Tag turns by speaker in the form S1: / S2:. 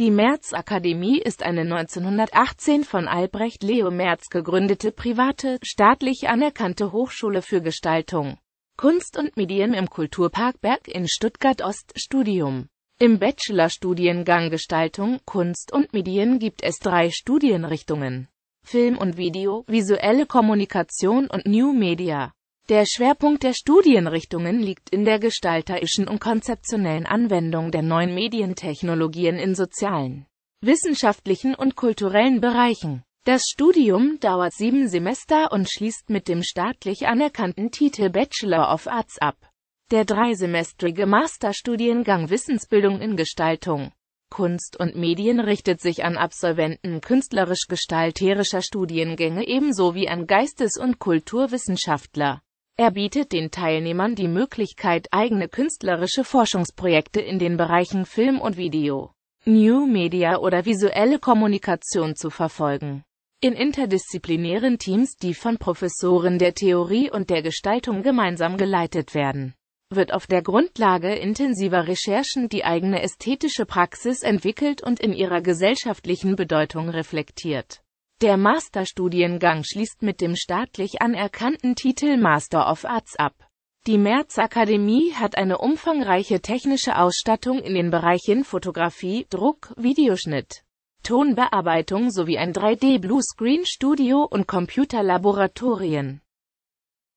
S1: Die Merz-Akademie ist eine 1918 von Albrecht Leo Merz gegründete private, staatlich anerkannte Hochschule für Gestaltung, Kunst und Medien im Kulturpark Berg in Stuttgart-Ost. Studium Im Bachelorstudiengang Gestaltung, Kunst und Medien gibt es drei Studienrichtungen. Film und Video, visuelle Kommunikation und New Media. Der Schwerpunkt der Studienrichtungen liegt in der gestalterischen und konzeptionellen Anwendung der neuen Medientechnologien in sozialen, wissenschaftlichen und kulturellen Bereichen. Das Studium dauert sieben Semester und schließt mit dem staatlich anerkannten Titel Bachelor of Arts ab. Der dreisemestrige Masterstudiengang Wissensbildung in Gestaltung, Kunst und Medien richtet sich an Absolventen künstlerisch-gestalterischer Studiengänge ebenso wie an Geistes- und Kulturwissenschaftler. Er bietet den Teilnehmern die Möglichkeit, eigene künstlerische Forschungsprojekte in den Bereichen Film und Video, New Media oder visuelle Kommunikation zu verfolgen. In interdisziplinären Teams, die von Professoren der Theorie und der Gestaltung gemeinsam geleitet werden, wird auf der Grundlage intensiver Recherchen die eigene ästhetische Praxis entwickelt und in ihrer gesellschaftlichen Bedeutung reflektiert. Der Masterstudiengang schließt mit dem staatlich anerkannten Titel Master of Arts ab. Die Merz Akademie hat eine umfangreiche technische Ausstattung in den Bereichen Fotografie, Druck, Videoschnitt, Tonbearbeitung sowie ein 3D-Bluescreen-Studio und Computerlaboratorien.